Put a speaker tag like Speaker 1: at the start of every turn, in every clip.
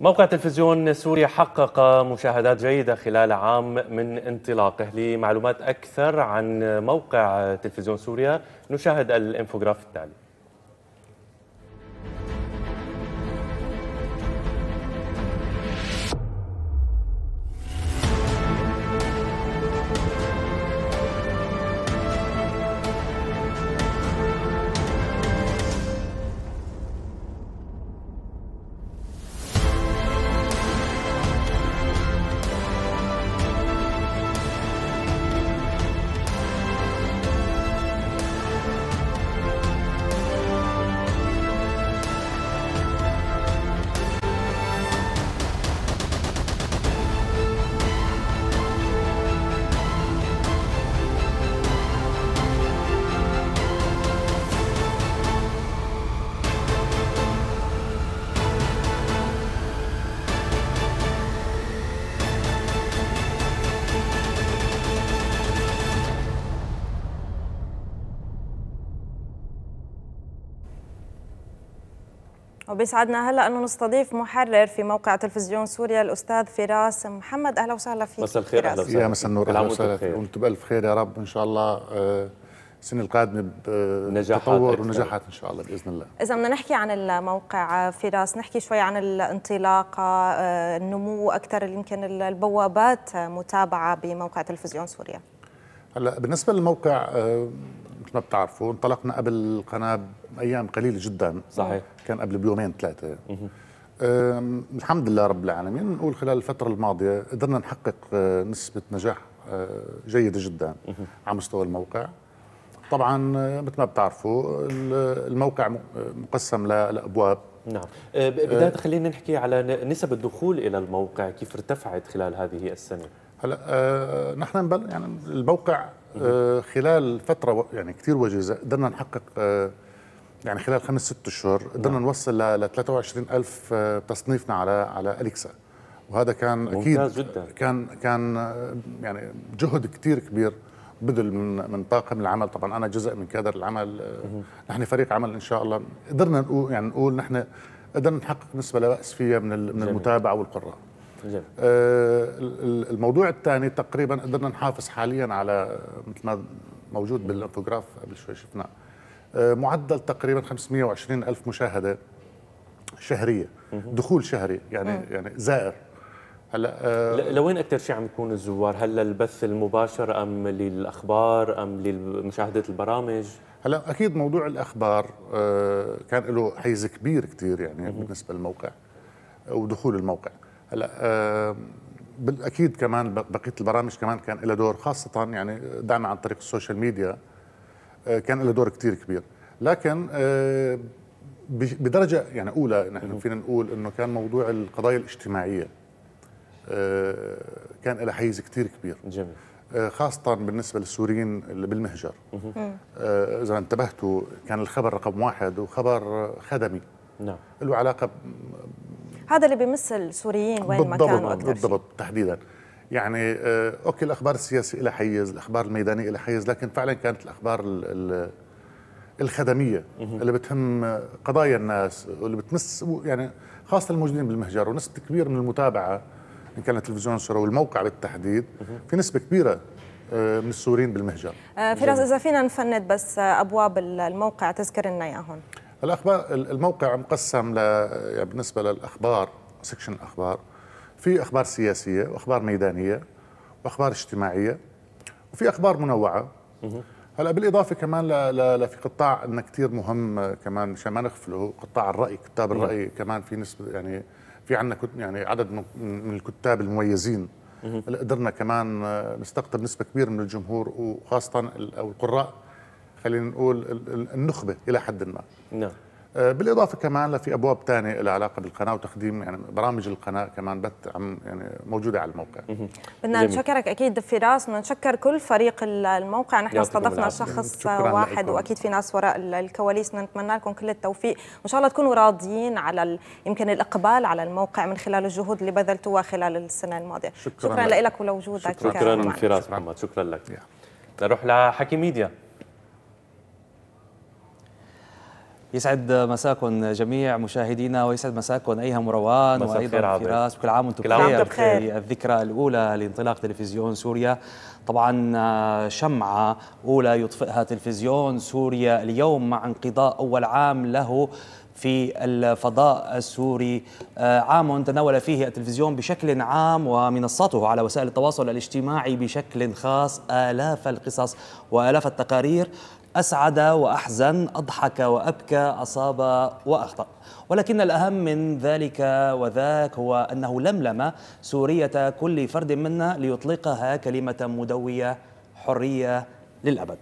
Speaker 1: موقع تلفزيون سوريا حقق مشاهدات جيدة خلال عام من انطلاقه لمعلومات أكثر عن موقع تلفزيون سوريا نشاهد الانفوغراف التالي
Speaker 2: وبيسعدنا هلا انه نستضيف محرر في موقع تلفزيون سوريا الاستاذ فراس محمد اهلا وسهلا فيك مساء الخير اهلا وسهلا يا مساء النور اهلا
Speaker 3: وسهلا وانت وانتم بالف خير يا رب ان شاء الله آه، السنه القادمه بتطور آه، ونجاحات ان شاء الله باذن الله
Speaker 2: اذا بدنا نحكي عن الموقع آه، فراس نحكي شوي عن الانطلاقه النمو اكثر يمكن البوابات متابعه بموقع تلفزيون سوريا
Speaker 3: هلا بالنسبه للموقع آه، مثل ما بتعرفوا انطلقنا قبل القناه بايام قليله جدا صحيح كان قبل بيومين ثلاثه الحمد لله رب العالمين نقول خلال الفتره الماضيه قدرنا نحقق آه، نسبه نجاح آه، جيده جدا على مستوى الموقع طبعا مثل ما بتعرفوا الموقع مقسم لابواب نعم بدايه خلينا نحكي على
Speaker 1: نسب الدخول الى الموقع كيف ارتفعت خلال هذه السنه
Speaker 3: هلا آه نحن بل يعني الموقع آه خلال فتره يعني كثير وجيزه قدرنا نحقق آه يعني خلال خمس ست اشهر قدرنا نعم. نوصل ل 23000 آه، تصنيفنا على على اليكسا وهذا كان اكيد جدا. كان كان آه، يعني جهد كثير كبير بدل من من طاقم العمل طبعا انا جزء من كادر العمل آه، نحن فريق عمل ان شاء الله قدرنا نقول يعني نقول نحن قدرنا نحقق نسبه لا باس فيها من من المتابعه والقراء آه الموضوع الثاني تقريبا قدرنا نحافظ حاليا على مثل ما موجود بالانفوجراف قبل شوي شفناه آه، معدل تقريبا 520 ألف مشاهدة شهرية دخول شهري يعني مم. يعني زائر
Speaker 1: هلا آه، لوين اكثر شيء عم يكون الزوار؟ هل للبث
Speaker 3: المباشر ام للاخبار ام لمشاهده البرامج؟ هلا اكيد موضوع الاخبار آه، كان له حيز كبير كثير يعني بالنسبه للموقع ودخول الموقع هلا آه، بالأكيد كمان بقية البرامج كمان كان لها دور خاصة يعني دعنا عن طريق السوشيال ميديا آه، كان لها دور كتير كبير لكن آه، بدرجة يعني أولى نحن فينا نقول إنه كان موضوع القضايا الاجتماعية كان لها حيز كتير كبير جميل خاصة بالنسبة للسوريين اللي بالمهجر إذا انتبهتوا كان الخبر رقم واحد وخبر خدمي نعم له علاقة
Speaker 2: هذا اللي بيمس السوريين وين ما كانوا أكثر
Speaker 3: بالضبط فيه. تحديدا يعني آه، اوكي الاخبار السياسيه لها حيز، الاخبار الميدانيه لها حيز، لكن فعلا كانت الاخبار الخدميه اللي بتهم قضايا الناس واللي بتمس يعني خاصه الموجودين بالمهجر ونسبه كبيره من المتابعه ان كان التلفزيون السوري والموقع بالتحديد في نسبه كبيره آه، من السوريين بالمهجر
Speaker 2: آه، فراس اذا فينا نفند بس ابواب الموقع تذكر لنا اياهم
Speaker 3: الاخبار الموقع مقسم ل يعني بالنسبه للاخبار سكشن الاخبار في اخبار سياسيه واخبار ميدانيه واخبار اجتماعيه وفي اخبار منوعه هلا بالاضافه كمان ل... ل... في قطاع انه كثير مهم آه، كمان مشان ما نغفله قطاع الراي كتاب الراي كمان في نسبه يعني في عندنا يعني عدد من الكتاب المميزين اللي قدرنا كمان آه، نستقطب نسبه كبيره من الجمهور وخاصه او القراء خلينا نقول النخبه الى حد ما نعم آه، بالاضافه كمان لفي ابواب ثانيه لها علاقه بالقناه وتقديم يعني برامج القناه كمان بث عم يعني موجوده على الموقع بدنا نشكرك
Speaker 2: اكيد فراس بدنا نشكر كل فريق الموقع نحن استضفنا شخص واحد لأيكم. واكيد في ناس وراء الكواليس نتمنى لكم كل التوفيق وان شاء الله تكونوا راضيين على ال... يمكن الاقبال على الموقع من خلال الجهود اللي بذلتوها خلال السنه الماضيه شكرا, شكرا لك ولوجودك شكرا, شكرا فراس
Speaker 1: محمد شكرا لك نروح لحكي ميديا
Speaker 4: يسعد مساكم جميع مشاهدينا ويسعد مساكم ايهم روان وايضا فراس وكل عام وانتم بخير في الذكرى الاولى لانطلاق تلفزيون سوريا طبعا آه، شمعه اولى يطفئها تلفزيون سوريا اليوم مع انقضاء اول عام له في الفضاء السوري آه، عام تناول فيه التلفزيون بشكل عام ومنصته على وسائل التواصل الاجتماعي بشكل خاص آلاف القصص وآلاف التقارير أسعد وأحزن أضحك وأبكى أصاب وأخطأ ولكن الأهم من ذلك وذاك هو أنه لملم سورية كل فرد منا ليطلقها كلمة مدوية حرية للأبد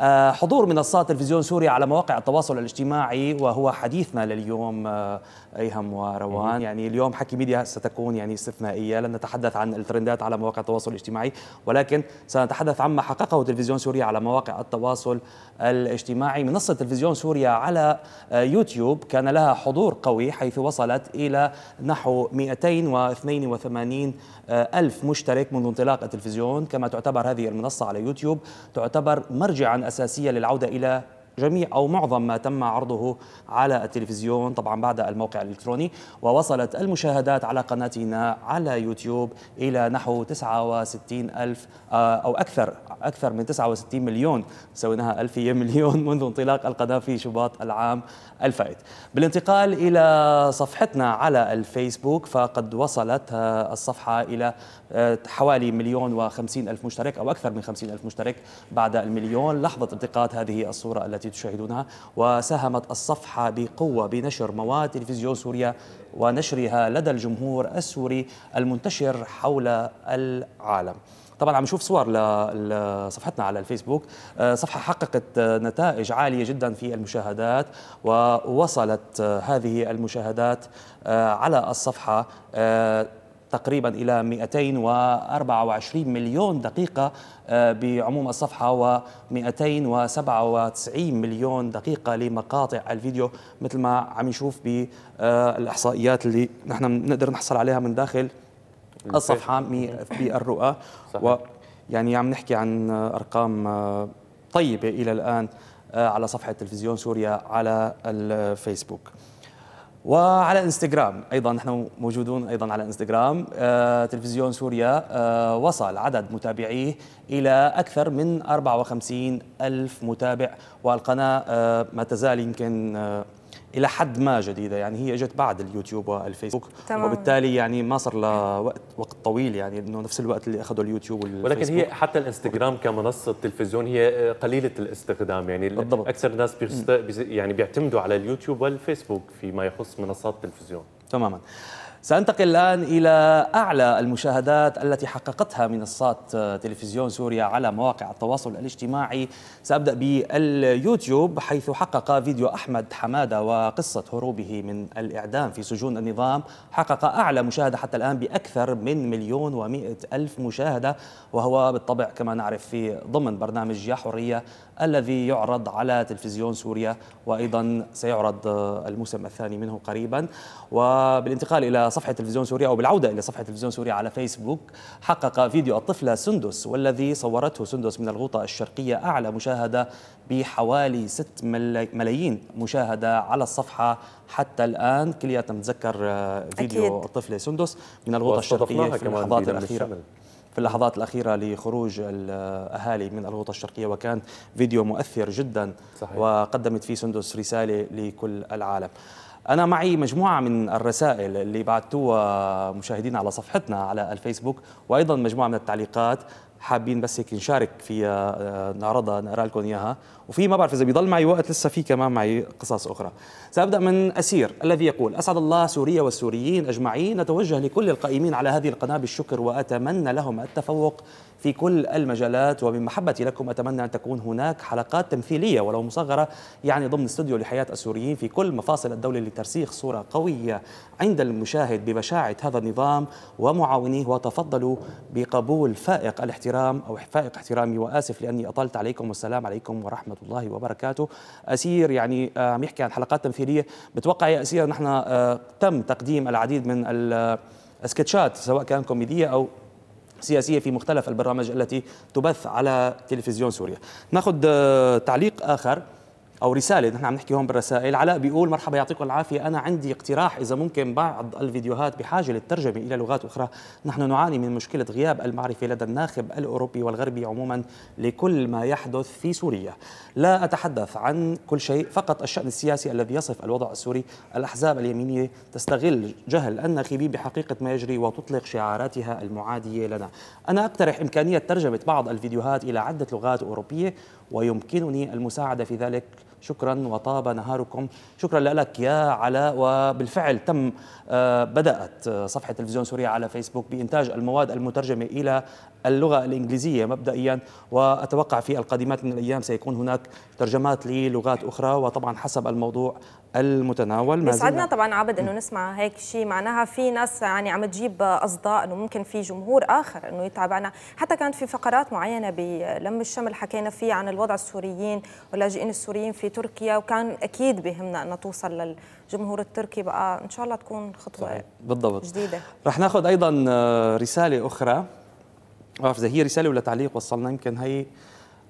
Speaker 4: آه، حضور منصات تلفزيون سوريا على مواقع التواصل الاجتماعي وهو حديثنا لليوم آه، ايهم وروان يعني اليوم حكي ميديا ستكون يعني استثنائيه لن نتحدث عن الترندات على مواقع التواصل الاجتماعي ولكن سنتحدث عما حققه تلفزيون سوريا على مواقع التواصل الاجتماعي منصه تلفزيون سوريا على آه، يوتيوب كان لها حضور قوي حيث وصلت الى نحو 282 ألف مشترك منذ انطلاق التلفزيون كما تعتبر هذه المنصة على يوتيوب تعتبر مرجعا الأساسية للعودة إلى جميع أو معظم ما تم عرضه على التلفزيون طبعا بعد الموقع الإلكتروني ووصلت المشاهدات على قناتنا على يوتيوب إلى نحو 69 ألف آه، أو أكثر أكثر من 69 مليون سويناها ألفية مليون منذ انطلاق القناة في شباط العام الفائت بالانتقال إلى صفحتنا على الفيسبوك فقد وصلت آه، الصفحة إلى آه، حوالي مليون وخمسين ألف مشترك أو أكثر من خمسين ألف مشترك بعد المليون لحظة التقاط هذه الصورة التي التي تشاهدونها وساهمت الصفحة بقوة بنشر مواد تلفزيون سوريا ونشرها لدى الجمهور السوري المنتشر حول العالم طبعا عم نشوف صور لصفحتنا على الفيسبوك آه، صفحة حققت نتائج عالية جدا في المشاهدات ووصلت هذه المشاهدات آه، على الصفحة آه، تقريبا إلى 224 مليون دقيقة آه، بعموم الصفحة و 297 مليون دقيقة لمقاطع الفيديو مثل ما عم نشوف بالإحصائيات اللي نحن بنقدر نحصل عليها من داخل الصفحة بالرؤى ويعني عم نحكي عن أرقام آه، طيبة إلى الآن آه، على صفحة تلفزيون سوريا على الفيسبوك وعلى انستغرام ايضا نحن موجودون ايضا على انستغرام آه تلفزيون سوريا آه وصل عدد متابعيه الى اكثر من 54 الف متابع والقناه آه ما تزال يمكن آه، الى حد ما جديده يعني هي اجت بعد اليوتيوب والفيسبوك تمام. وبالتالي يعني ما صار لها وقت وقت طويل يعني انه نفس الوقت اللي اخذه اليوتيوب والفيسبوك ولكن هي حتى
Speaker 1: الانستغرام كمنصه تلفزيون هي قليله الاستخدام يعني بالضبط. اكثر الناس بيست...
Speaker 4: يعني بيعتمدوا على اليوتيوب والفيسبوك فيما يخص منصات التلفزيون تماما سأنتقل الآن إلى أعلى المشاهدات التي حققتها منصات تلفزيون سوريا على مواقع التواصل الاجتماعي سأبدأ باليوتيوب حيث حقق فيديو أحمد حمادة وقصة هروبه من الإعدام في سجون النظام حقق أعلى مشاهدة حتى الآن بأكثر من مليون ومائة ألف مشاهدة وهو بالطبع كما نعرف في ضمن برنامج يا حرية الذي يعرض على تلفزيون سوريا وأيضا سيعرض الموسم الثاني منه قريبا وبالانتقال إلى صفحة تلفزيون سوريا أو بالعودة إلى صفحة تلفزيون سوريا على فيسبوك حقق فيديو الطفلة سندس والذي صورته سندس من الغوطة الشرقية أعلى مشاهدة بحوالي 6 ملايين مشاهدة على الصفحة حتى الآن كلياتنا نتذكر آه، فيديو أكيد. الطفلة سندس من الغوطة الشرقية في اللحظات الأخيرة في اللحظات الأخيرة لخروج الأهالي من الغوطة الشرقية وكان فيديو مؤثر جدا صحيح. وقدمت فيه سندس رسالة لكل العالم أنا معي مجموعة من الرسائل اللي بعتوها مشاهدينا على صفحتنا على الفيسبوك وأيضا مجموعة من التعليقات حابين بس هيك نشارك فيها آه، نعرضها نقرا لكم إياها وفي ما بعرف اذا بيضل معي وقت لسه في كمان معي قصص اخرى سابدا من اسير الذي يقول اسعد الله سوريا والسوريين اجمعين نتوجه لكل القائمين على هذه القناه بالشكر واتمنى لهم التفوق في كل المجالات ومن محبتي لكم أتمنى أن تكون هناك حلقات تمثيلية ولو مصغرة يعني ضمن استوديو لحياة السوريين في كل مفاصل الدولة لترسيخ صورة قوية عند المشاهد ببشاعة هذا النظام ومعاونيه وتفضلوا بقبول فائق الاحترام أو فائق احترامي وآسف لأني أطلت عليكم والسلام عليكم ورحمة ورحمه الله وبركاته أسير يعني آه، عم يحكي عن حلقات تمثيلية بتوقع يا أسير نحن آه، تم تقديم العديد من آه، السكتشات سواء كان كوميدية أو سياسية في مختلف البرامج التي تبث على تلفزيون سوريا ناخذ تعليق آخر او رساله نحن عم نحكي هون بالرسائل علاء بيقول مرحبا يعطيكم العافيه انا عندي اقتراح اذا ممكن بعض الفيديوهات بحاجه للترجمه الى لغات اخرى نحن نعاني من مشكله غياب المعرفه لدى الناخب الاوروبي والغربي عموما لكل ما يحدث في سوريا لا اتحدث عن كل شيء فقط الشان السياسي الذي يصف الوضع السوري الاحزاب اليمينيه تستغل جهل الناخبين بحقيقه ما يجري وتطلق شعاراتها المعاديه لنا انا اقترح امكانيه ترجمه بعض الفيديوهات الى عده لغات اوروبيه ويمكنني المساعده في ذلك شكرا وطاب نهاركم شكرا لك يا علاء وبالفعل تم آه، بدأت آه، صفحة تلفزيون سوريا على فيسبوك بإنتاج المواد المترجمة إلى اللغة الإنجليزية مبدئيا وأتوقع في القادمات من الأيام سيكون هناك ترجمات للغات أخرى وطبعا حسب الموضوع المتناول يسعدنا
Speaker 2: طبعا عبد انه نسمع هيك شيء معناها في ناس يعني عم تجيب اصداء انه ممكن في جمهور اخر انه يتابعنا حتى كانت في فقرات معينه بلم الشمل حكينا فيه عن الوضع السوريين واللاجئين السوريين في تركيا وكان اكيد بهمنا انه توصل للجمهور التركي بقى ان شاء الله تكون خطوه صحيح.
Speaker 4: بالضبط جديده رح ناخذ ايضا آه، رساله اخرى ما بعرف اذا هي رساله ولا تعليق وصلنا يمكن هي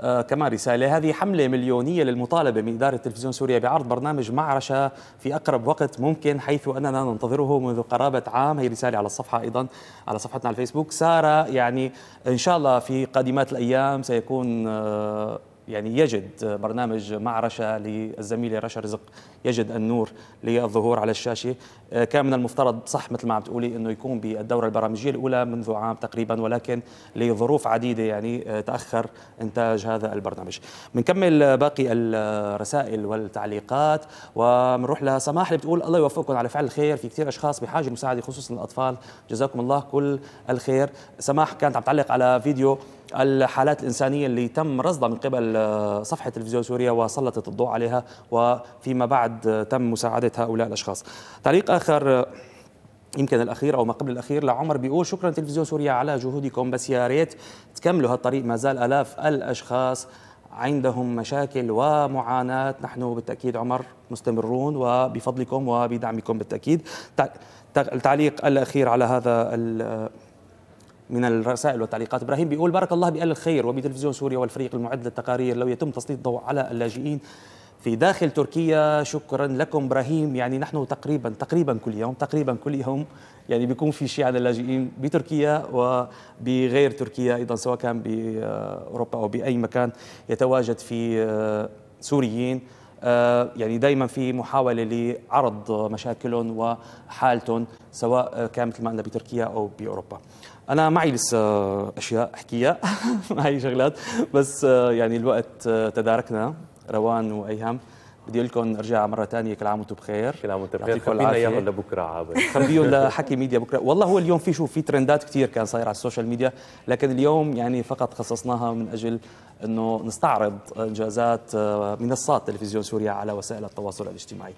Speaker 4: آه، كما رسالة هذه حملة مليونية للمطالبة من إدارة تلفزيون سوريا بعرض برنامج معرشة في أقرب وقت ممكن حيث أننا ننتظره منذ قرابة عام هي رسالة على الصفحة أيضا على صفحتنا على الفيسبوك سارة يعني إن شاء الله في قادمات الأيام سيكون آه، يعني يجد برنامج مع رشا للزميلة رشا رزق يجد النور للظهور على الشاشة آه، كان من المفترض صح مثل ما عم تقولي أنه يكون بالدورة البرامجية الأولى منذ عام تقريبا ولكن لظروف عديدة يعني آه، تأخر إنتاج هذا البرنامج بنكمل باقي الرسائل والتعليقات وبنروح لسماح اللي بتقول الله يوفقكم على فعل الخير في كثير أشخاص بحاجة مساعدة خصوصا الأطفال جزاكم الله كل الخير سماح كانت عم تعلق على فيديو الحالات الإنسانية اللي تم رصدها من قبل آه، صفحة تلفزيون سوريا وسلطت الضوء عليها وفيما بعد تم مساعدة هؤلاء الأشخاص تعليق آخر آه، يمكن الاخير او ما قبل الاخير لعمر بيقول شكرا تلفزيون سوريا على جهودكم بس يا ريت تكملوا هالطريق ما زال الاف الاشخاص عندهم مشاكل ومعاناة نحن بالتأكيد عمر مستمرون وبفضلكم وبدعمكم بالتأكيد التعليق الأخير على هذا آه، من الرسائل والتعليقات ابراهيم بيقول بارك الله بأهل الخير وبتلفزيون سوريا والفريق المعد للتقارير لو يتم تسليط الضوء على اللاجئين في داخل تركيا شكرا لكم ابراهيم يعني نحن تقريبا تقريبا كل يوم تقريبا كل يوم يعني بيكون في شيء عن اللاجئين بتركيا وبغير تركيا ايضا سواء كان باوروبا او باي مكان يتواجد في آه، سوريين آه، يعني دائما في محاوله لعرض مشاكلهم وحالتهم سواء كان مثل ما قلنا بتركيا او باوروبا انا معي لسه اشياء احكيها معي شغلات بس يعني الوقت تداركنا روان وايهم بدي اقول لكم ارجع مره ثانيه كل عام وانتم بخير كل عام وانتم بخير خبينا اياهم لبكره عابر خليهم لحكي ميديا بكره والله هو اليوم في شو في ترندات كثير كان صاير على السوشيال ميديا لكن اليوم يعني فقط خصصناها من اجل انه نستعرض انجازات آه، منصات تلفزيون سوريا على وسائل التواصل الاجتماعي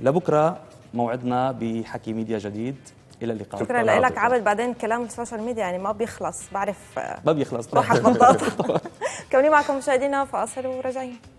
Speaker 4: لبكره موعدنا بحكي ميديا جديد الى اللقاء شكرا لك
Speaker 2: عبد بعدين كلام السوشيال ميديا يعني ما بيخلص بعرف آه،
Speaker 4: ما بيخلص روحك بطاطا
Speaker 2: كوني معكم مشاهدينا فاصل وراجعين